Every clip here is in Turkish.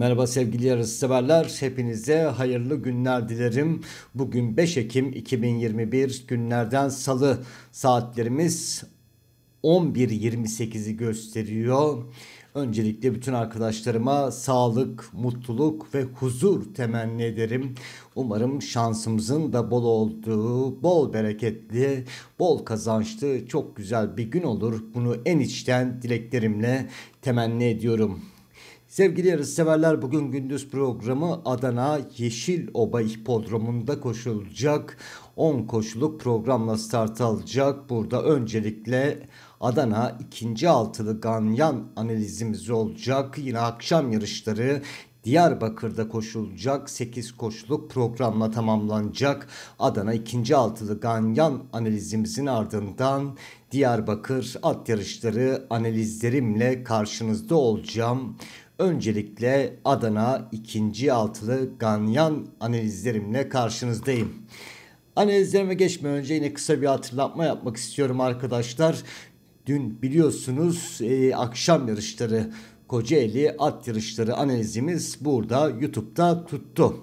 Merhaba sevgili severler. Hepinize hayırlı günler dilerim. Bugün 5 Ekim 2021 günlerden salı saatlerimiz 11.28'i gösteriyor. Öncelikle bütün arkadaşlarıma sağlık, mutluluk ve huzur temenni ederim. Umarım şansımızın da bol olduğu, bol bereketli, bol kazançlı çok güzel bir gün olur. Bunu en içten dileklerimle temenni ediyorum. Sevgili yarışseverler bugün gündüz programı Adana Yeşil Oba Hipodromu'nda koşulacak. 10 koşuluk programla start alacak. Burada öncelikle Adana ikinci altılı ganyan analizimiz olacak. Yine akşam yarışları Diyarbakır'da koşulacak 8 koşuluk programla tamamlanacak. Adana 2. altılı ganyan analizimizin ardından Diyarbakır at yarışları analizlerimle karşınızda olacağım. Öncelikle Adana ikinci altılı ganyan analizlerimle karşınızdayım. Analizlerime geçmeden önce yine kısa bir hatırlatma yapmak istiyorum arkadaşlar. Dün biliyorsunuz e, akşam yarışları Kocaeli at yarışları analizimiz burada YouTube'da tuttu.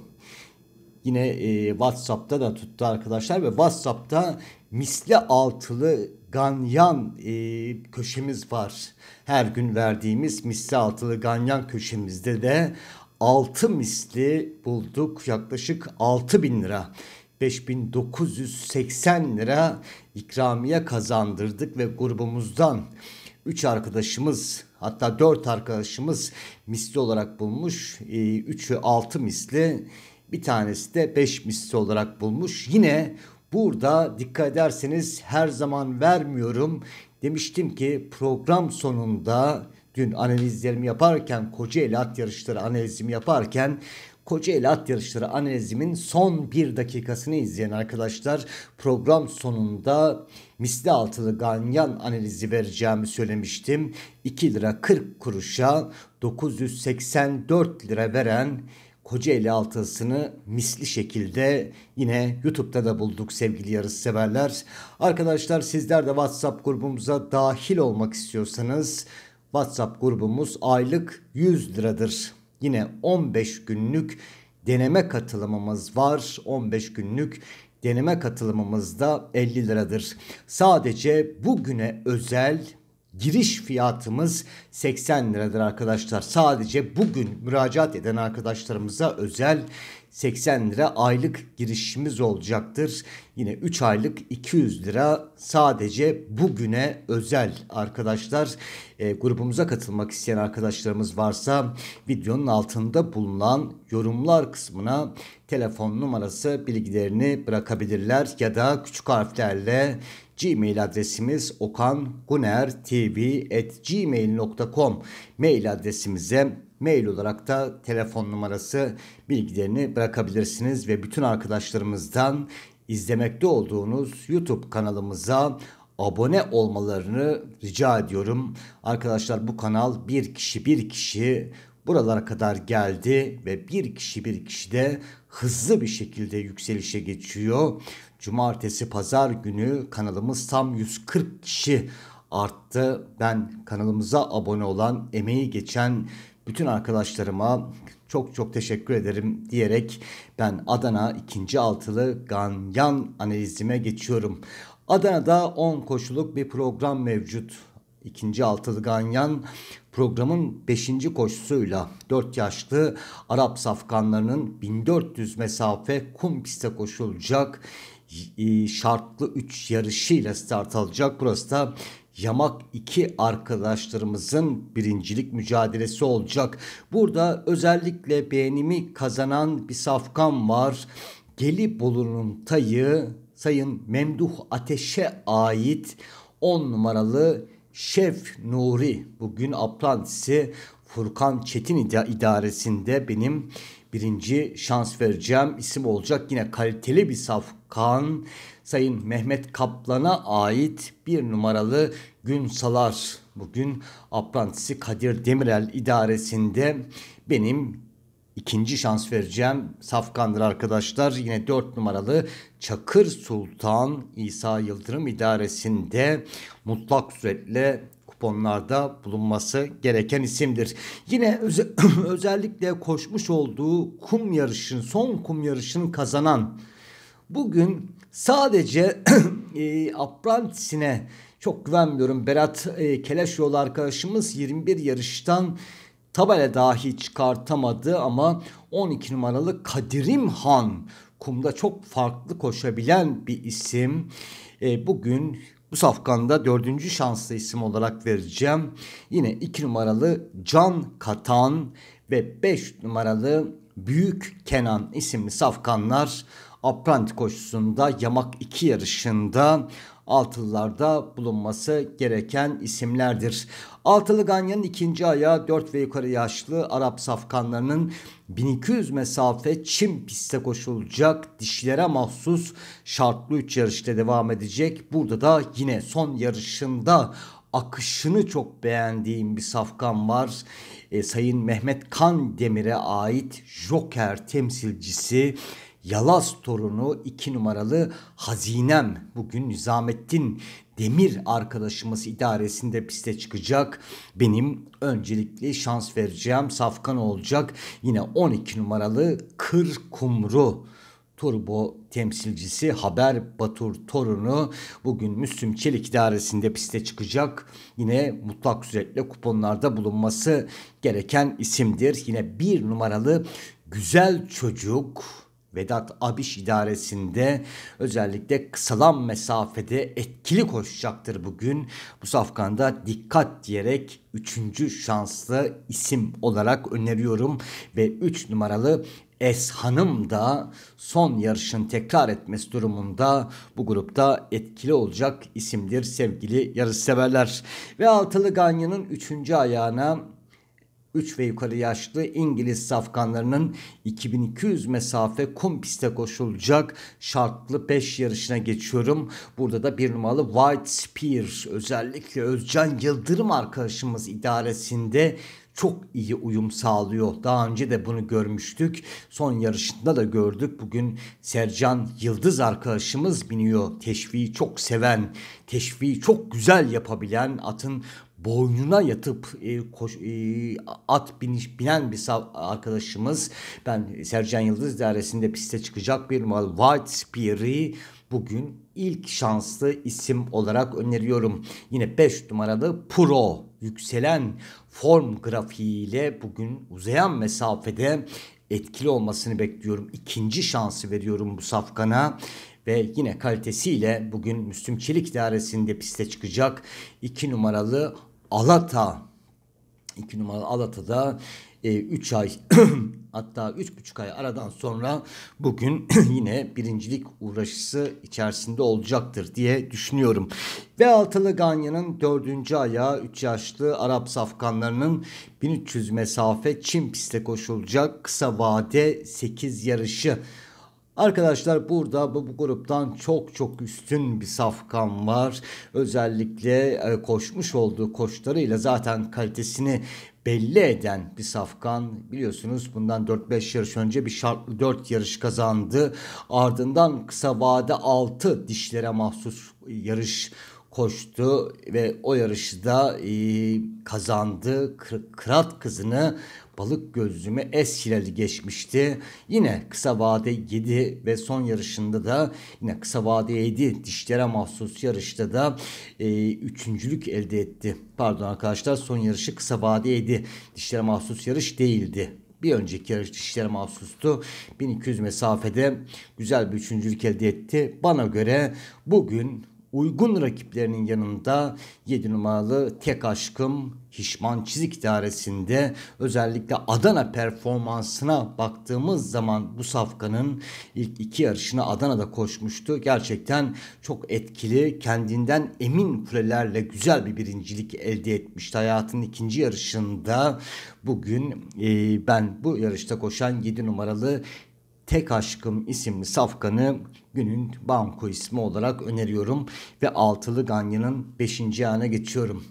Yine e, WhatsApp'ta da tuttu arkadaşlar ve WhatsApp'ta misli altılı ganyan e, köşemiz var. Her gün verdiğimiz misli altılı ganyan köşemizde de 6 misli bulduk yaklaşık 6 bin lira. 5980 lira ikramiye kazandırdık ve grubumuzdan 3 arkadaşımız hatta 4 arkadaşımız misli olarak bulmuş. 3'ü e, 6 misli bir tanesi de 5 misli olarak bulmuş. Yine Burada dikkat ederseniz her zaman vermiyorum. Demiştim ki program sonunda dün analizlerimi yaparken Kocaeli at yarışları analizimi yaparken Kocaeli at yarışları analizimin son bir dakikasını izleyen arkadaşlar program sonunda misli altılı ganyan analizi vereceğimi söylemiştim. 2 lira 40 kuruşa 984 lira veren Kocaeli altısını misli şekilde yine YouTube'da da bulduk sevgili yarış severler. Arkadaşlar sizler de WhatsApp grubumuza dahil olmak istiyorsanız WhatsApp grubumuz aylık 100 liradır. Yine 15 günlük deneme katılımımız var. 15 günlük deneme katılımımız da 50 liradır. Sadece bugüne özel giriş fiyatımız 80 liradır arkadaşlar. Sadece bugün müracaat eden arkadaşlarımıza özel 80 lira aylık girişimiz olacaktır. Yine 3 aylık 200 lira sadece bugüne özel arkadaşlar. E, grubumuza katılmak isteyen arkadaşlarımız varsa videonun altında bulunan yorumlar kısmına telefon numarası bilgilerini bırakabilirler ya da küçük harflerle Gmail adresimiz okangunertv.gmail.com mail adresimize mail olarak da telefon numarası bilgilerini bırakabilirsiniz ve bütün arkadaşlarımızdan izlemekte olduğunuz YouTube kanalımıza abone olmalarını rica ediyorum. Arkadaşlar bu kanal bir kişi bir kişi buralara kadar geldi ve bir kişi bir kişi de hızlı bir şekilde yükselişe geçiyor. Cumartesi pazar günü kanalımız tam 140 kişi arttı. Ben kanalımıza abone olan, emeği geçen bütün arkadaşlarıma çok çok teşekkür ederim diyerek ben Adana 2. altılı ganyan analizime geçiyorum. Adana'da 10 koşuluk bir program mevcut ikinci Altılı Ganyan programın beşinci koşusuyla dört yaşlı Arap safkanlarının 1400 mesafe kum piste koşulacak e, şartlı üç yarışıyla start alacak. Burası da Yamak 2 arkadaşlarımızın birincilik mücadelesi olacak. Burada özellikle beğenimi kazanan bir safkan var. Gelibolu'nun tayı Sayın Memduh Ateş'e ait 10 numaralı Şef Nuri bugün Aplantisi Furkan Çetin idaresinde benim birinci şans vereceğim isim olacak. Yine kaliteli bir safkan Sayın Mehmet Kaplan'a ait bir numaralı gün salar. Bugün Aplantisi Kadir Demirel idaresinde benim ikinci şans vereceğim Safkan'dır arkadaşlar. Yine 4 numaralı Çakır Sultan İsa Yıldırım idaresinde mutlak suretle kuponlarda bulunması gereken isimdir. Yine öz özellikle koşmuş olduğu kum yarışın son kum yarışını kazanan bugün sadece e, aprantisine çok güvenmiyorum. Berat e, Keleşoğlu arkadaşımız 21 yarıştan tabela dahi çıkartamadı ama 12 numaralı Kadirim Han kumda çok farklı koşabilen bir isim. E, bugün bu safkanda dördüncü şanslı isim olarak vereceğim. Yine 2 numaralı Can Katan ve 5 numaralı Büyük Kenan isimli safkanlar Apprenti koşusunda yamak 2 yarışında altılılarda bulunması gereken isimlerdir. Altılı Ganyan'ın ikinci ayağı 4 ve yukarı yaşlı Arap safkanlarının 1200 mesafe çim piste koşulacak dişlere mahsus şartlı 3 yarışta devam edecek. Burada da yine son yarışında akışını çok beğendiğim bir safkan var. E, Sayın Mehmet Kan Demir'e ait Joker temsilcisi Yalaz torunu 2 numaralı Hazinem bugün Nizamettin Demir arkadaşımız idaresinde piste çıkacak. Benim öncelikli şans vereceğim Safkan olacak. Yine 12 numaralı Kır Kumru. Turbo temsilcisi Haber Batur Torun'u bugün Müslüm Çelik idaresinde piste çıkacak. Yine mutlak suretle kuponlarda bulunması gereken isimdir. Yine bir numaralı Güzel Çocuk Vedat Abiş idaresinde özellikle kısalan mesafede etkili koşacaktır bugün. Bu safkanda dikkat diyerek 3. şanslı isim olarak öneriyorum ve 3 numaralı Es Hanım da son yarışın tekrar etmesi durumunda bu grupta etkili olacak isimdir sevgili yarışseverler. Ve altılı Ganya'nın 3. ayağına 3 ve yukarı yaşlı İngiliz safkanlarının 2200 mesafe kum piste koşulacak şartlı 5 yarışına geçiyorum. Burada da bir numaralı White Spear özellikle Özcan Yıldırım arkadaşımız idaresinde çok iyi uyum sağlıyor. Daha önce de bunu görmüştük. Son yarışında da gördük. Bugün Sercan Yıldız arkadaşımız biniyor. Teşviği çok seven, teşviği çok güzel yapabilen atın boynuna yatıp e, koş, e, at biniş, binen bir arkadaşımız ben Sercan Yıldız dairesinde piste çıkacak bir mal White Spear'i bugün ilk şanslı isim olarak öneriyorum. Yine 5 numaralı Pro yükselen form grafiğiyle bugün uzayan mesafede etkili olmasını bekliyorum. İkinci şansı veriyorum bu safkana ve yine kalitesiyle bugün Müslüm Çelik dairesinde piste çıkacak 2 numaralı Alata. iki numaralı Alata'da e, üç ay hatta üç buçuk ay aradan sonra bugün yine birincilik uğraşısı içerisinde olacaktır diye düşünüyorum. Ve Altılı Ganya'nın dördüncü ayağı 3 yaşlı Arap safkanlarının 1300 mesafe Çin pistte koşulacak kısa vade 8 yarışı Arkadaşlar burada bu, bu gruptan çok çok üstün bir safkan var. Özellikle e, koşmuş olduğu koşlarıyla zaten kalitesini belli eden bir safkan. Biliyorsunuz bundan 4-5 yarış önce bir şartlı 4 yarış kazandı. Ardından kısa vade 6 dişlere mahsus yarış koştu ve o yarışta e, kazandı. Kırat kızını balık es Eshilal'i geçmişti. Yine kısa vade 7 ve son yarışında da yine kısa vade 7 dişlere mahsus yarışta da e, üçüncülük elde etti. Pardon arkadaşlar son yarışı kısa vade 7 dişlere mahsus yarış değildi bir önceki yarış dişlere mahsustu. 1200 mesafede güzel bir üçüncülük elde etti. Bana göre bugün uygun rakiplerinin yanında 7 numaralı tek aşkım Hişman Çizik idaresinde özellikle Adana performansına baktığımız zaman bu safkanın ilk iki yarışını Adana'da koşmuştu. Gerçekten çok etkili, kendinden emin kulelerle güzel bir birincilik elde etmişti. Hayatın ikinci yarışında bugün e, ben bu yarışta koşan 7 numaralı Tek Aşkım isimli safkanı günün banko ismi olarak öneriyorum ve Altılı Ganyan'ın 5. ayağına geçiyorum.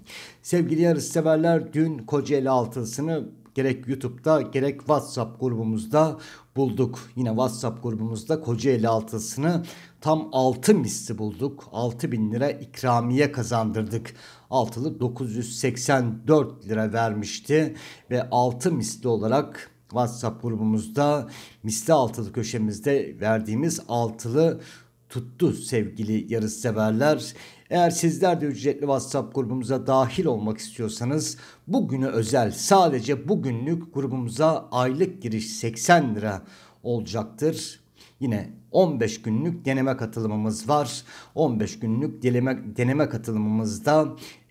Sevgili yarış severler dün Kocaeli Altılısını gerek YouTube'da gerek WhatsApp grubumuzda bulduk. Yine WhatsApp grubumuzda Kocaeli altısını tam 6 misli bulduk. 6 bin lira ikramiye kazandırdık. Altılı 984 lira vermişti ve 6 misli olarak WhatsApp grubumuzda misli altılı köşemizde verdiğimiz altılı tuttu sevgili yarışseverler. Eğer sizler de ücretli WhatsApp grubumuza dahil olmak istiyorsanız bugüne özel sadece bugünlük grubumuza aylık giriş 80 lira olacaktır. Yine 15 günlük deneme katılımımız var. 15 günlük deneme, deneme katılımımızda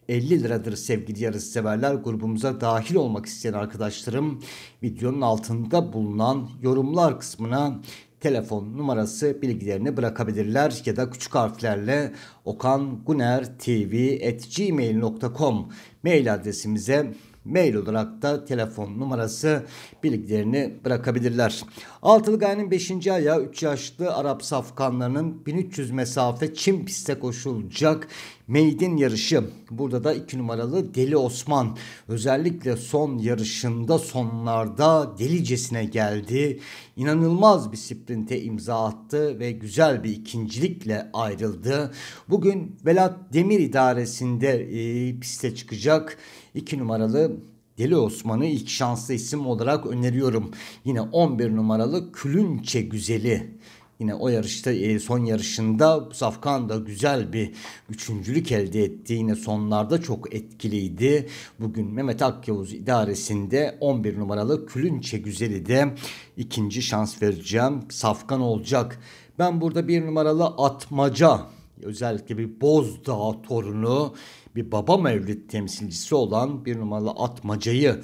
50 liradır sevgili yarış severler. Grubumuza dahil olmak isteyen arkadaşlarım videonun altında bulunan yorumlar kısmına telefon numarası bilgilerini bırakabilirler ya da küçük harflerle okangunertv.gmail.com mail adresimize Mail olarak da telefon numarası bilgilerini bırakabilirler. Altılı Gaye'nin 5. ayağı 3 yaşlı Arap safkanlarının 1300 mesafe Çin piste koşulacak Meydin yarışı. Burada da 2 numaralı Deli Osman özellikle son yarışında sonlarda delicesine geldi. İnanılmaz bir sprinte imza attı ve güzel bir ikincilikle ayrıldı. Bugün Velat Demir idaresinde e, piste çıkacak. 2 numaralı Deli Osman'ı ilk şanslı isim olarak öneriyorum. Yine 11 numaralı Külünçe Güzeli yine o yarışta e, son yarışında Safkan da güzel bir üçüncülük elde etti. Yine sonlarda çok etkiliydi. Bugün Mehmet Akyavuz idaresinde 11 numaralı Külünçe Güzeli de ikinci şans vereceğim. Safkan olacak. Ben burada bir numaralı Atmaca özellikle bir Bozdağ torunu bir baba mevlid temsilcisi olan bir numaralı Atmaca'yı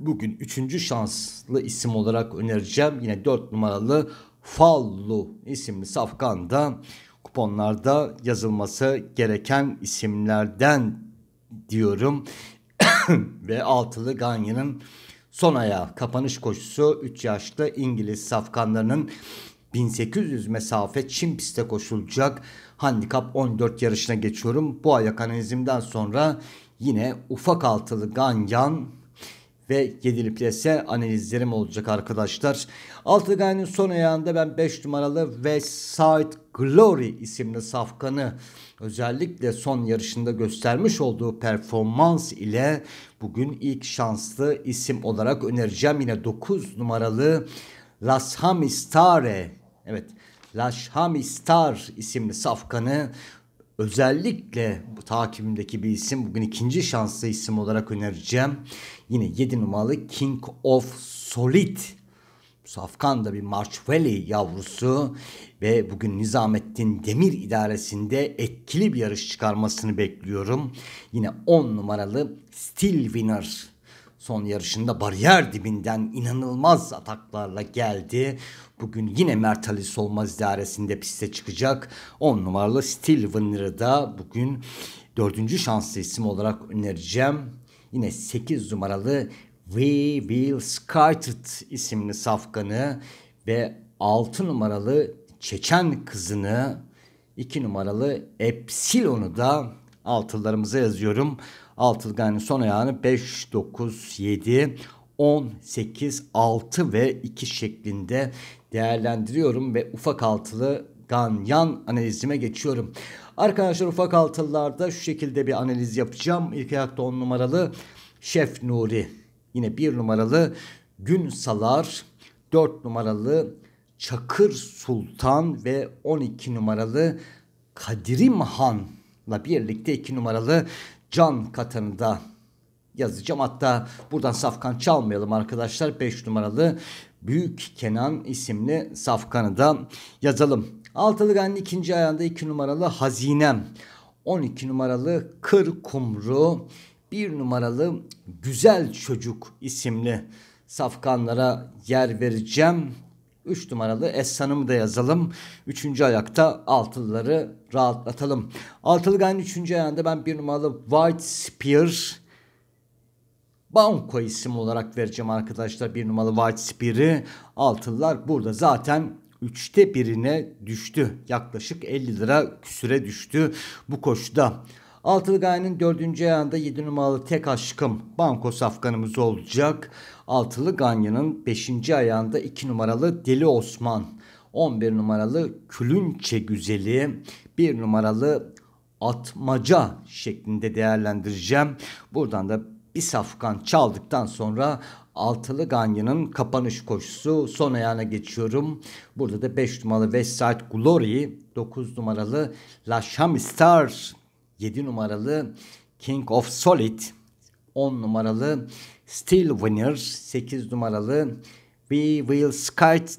bugün üçüncü şanslı isim olarak önereceğim. Yine dört numaralı Fallu isimli safkan kuponlarda yazılması gereken isimlerden diyorum. Ve altılı Ganya'nın son ayağı kapanış koşusu 3 yaşlı İngiliz safkanlarının 1800 mesafe çim pistte koşulacak Handikap 14 yarışına geçiyorum. Bu ayak analizimden sonra yine ufak altılı Ganyan ve 7'li plase analizlerim olacak arkadaşlar. Altı gayenin son ayağında ben 5 numaralı Westside Glory isimli safkanı özellikle son yarışında göstermiş olduğu performans ile bugün ilk şanslı isim olarak önereceğim. Yine 9 numaralı Las Hamistare evet Laşhamistar isimli safkanı özellikle bu takibimdeki bir isim bugün ikinci şanslı isim olarak önereceğim. Yine 7 numaralı King of Solid Safkan da bir March Valley yavrusu ve bugün Nizamettin Demir idaresinde etkili bir yarış çıkarmasını bekliyorum. Yine 10 numaralı Steel Winner Son yarışında bariyer dibinden inanılmaz ataklarla geldi. Bugün yine Mert Ali Solmaz idaresinde piste çıkacak. 10 numaralı Steelwinner'ı da bugün dördüncü şanslı isim olarak önereceğim. Yine 8 numaralı We Will Skyrted isimli safkanı ve 6 numaralı Çeçen kızını 2 numaralı Epsilon'u da altılarımıza yazıyorum. Altılgan'ın son ayağını 5, 9, 7, 10 8 6 ve 2 şeklinde değerlendiriyorum ve ufak altılı ganyan analizime geçiyorum. Arkadaşlar ufak altılılarda şu şekilde bir analiz yapacağım. İlk ayakta 10 numaralı Şef Nuri. Yine 1 numaralı Gün Salar. 4 numaralı Çakır Sultan ve 12 numaralı Kadirim Han'la birlikte 2 numaralı can katanında yazacağım. Hatta buradan safkan çalmayalım arkadaşlar. 5 numaralı Büyük Kenan isimli safkanı da yazalım. Altılı Gan'ın ikinci ayağında 2 numaralı Hazinem. 12 numaralı Kır Kumru. 1 numaralı Güzel Çocuk isimli safkanlara yer vereceğim. 3 numaralı Essan'ımı da yazalım. 3. ayakta altılıları rahatlatalım. Altılgan 3. ayağında ben 1 numaralı White Spear Banko isim olarak vereceğim arkadaşlar. 1 numaralı White Spear'ı altılılar burada zaten üçte birine düştü. Yaklaşık 50 lira küsüre düştü bu koşuda. Altılı Gaye'nin dördüncü ayağında 7 numaralı tek aşkım banko safkanımız olacak. Altılı Ganyan'ın 5. ayağında 2 numaralı Deli Osman, 11 numaralı Külünçe Güzeli, 1 numaralı Atmaca şeklinde değerlendireceğim. Buradan da bir safkan çaldıktan sonra Altılı Ganyan'ın kapanış koşusu son ayağına geçiyorum. Burada da 5 numaralı West Side Glory, 9 numaralı La Chamistar 7 numaralı King of Solid, 10 numaralı Still Winner, 8 numaralı We Will Skate,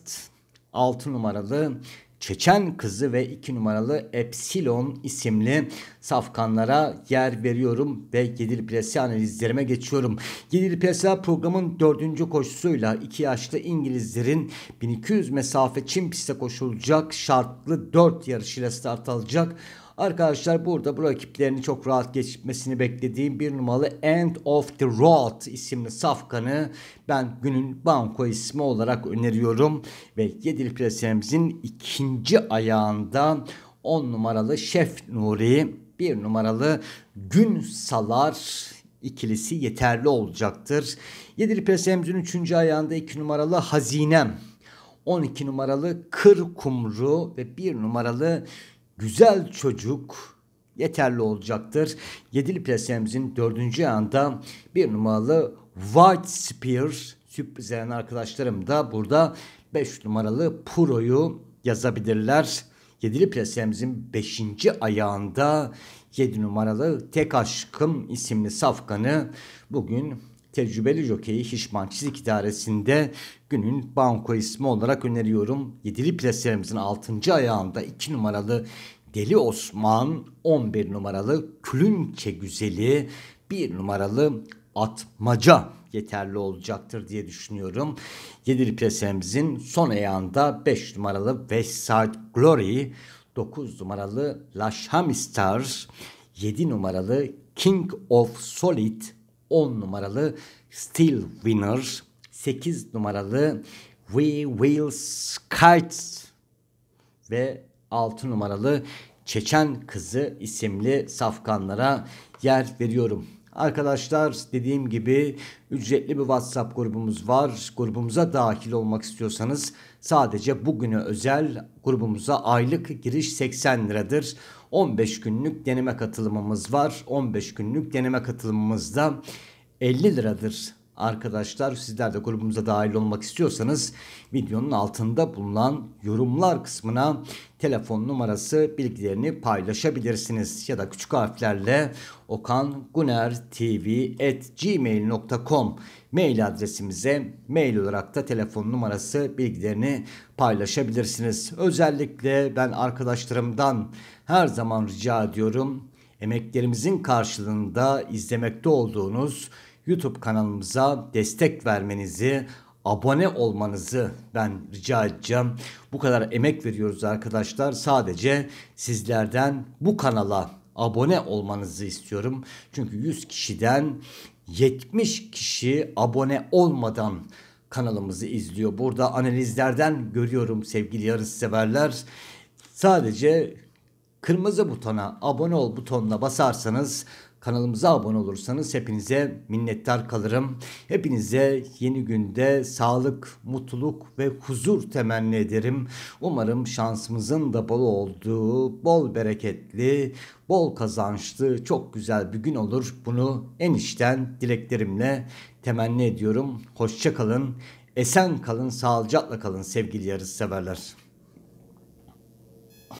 6 numaralı Çeçen Kızı ve 2 numaralı Epsilon isimli safkanlara yer veriyorum ve yedili plase analizlerime geçiyorum. Yedili plase programın 4. koşusuyla 2 yaşlı İngilizlerin 1200 mesafe çim piste koşulacak şartlı 4 yarışıyla start alacak. Arkadaşlar burada bu rakiplerini çok rahat geçmesini beklediğim bir numaralı End of the Road isimli safkanı ben günün banko ismi olarak öneriyorum. Ve 7'li plasemizin ikinci ayağında 10 numaralı Şef Nuri, 1 numaralı Gün Salar ikilisi yeterli olacaktır. 7'li plasemizin 3. ayağında 2 numaralı Hazinem, 12 numaralı Kır Kumru ve 1 numaralı güzel çocuk yeterli olacaktır. Yedili plasemizin dördüncü anda bir numaralı White Spear sürpriz arkadaşlarım da burada 5 numaralı Puro'yu yazabilirler. Yedili plasemizin 5. ayağında 7 numaralı Tek Aşkım isimli safkanı bugün tecrübeli jokeyi Hişmançilik idaresinde günün banko ismi olarak öneriyorum. Yedili plaserimizin 6. ayağında 2 numaralı Deli Osman, 11 numaralı Külünçe Güzeli, 1 numaralı Atmaca yeterli olacaktır diye düşünüyorum. Yedili plasemizin son ayağında 5 numaralı West Side Glory, 9 numaralı Lasham Stars, 7 numaralı King of Solid, 10 numaralı Still Winner, 8 numaralı We Will Skate ve 6 numaralı Çeçen Kızı isimli safkanlara yer veriyorum. Arkadaşlar dediğim gibi ücretli bir WhatsApp grubumuz var. Grubumuza dahil olmak istiyorsanız sadece bugüne özel grubumuza aylık giriş 80 liradır. 15 günlük deneme katılımımız var. 15 günlük deneme katılımımız da 50 liradır arkadaşlar. Sizler de grubumuza dahil olmak istiyorsanız videonun altında bulunan yorumlar kısmına telefon numarası bilgilerini paylaşabilirsiniz. Ya da küçük harflerle okangunertv.gmail.com mail adresimize mail olarak da telefon numarası bilgilerini paylaşabilirsiniz. Özellikle ben arkadaşlarımdan her zaman rica ediyorum. Emeklerimizin karşılığında izlemekte olduğunuz YouTube kanalımıza destek vermenizi, abone olmanızı ben rica edeceğim. Bu kadar emek veriyoruz arkadaşlar. Sadece sizlerden bu kanala abone olmanızı istiyorum. Çünkü 100 kişiden 70 kişi abone olmadan kanalımızı izliyor. Burada analizlerden görüyorum sevgili yarışseverler. Sadece kırmızı butona abone ol butonuna basarsanız kanalımıza abone olursanız hepinize minnettar kalırım. Hepinize yeni günde sağlık, mutluluk ve huzur temenni ederim. Umarım şansımızın da bol olduğu, bol bereketli, bol kazançlı, çok güzel bir gün olur. Bunu en içten dileklerimle temenni ediyorum. Hoşça Esen kalın, sağlıcakla kalın sevgili yarış severler.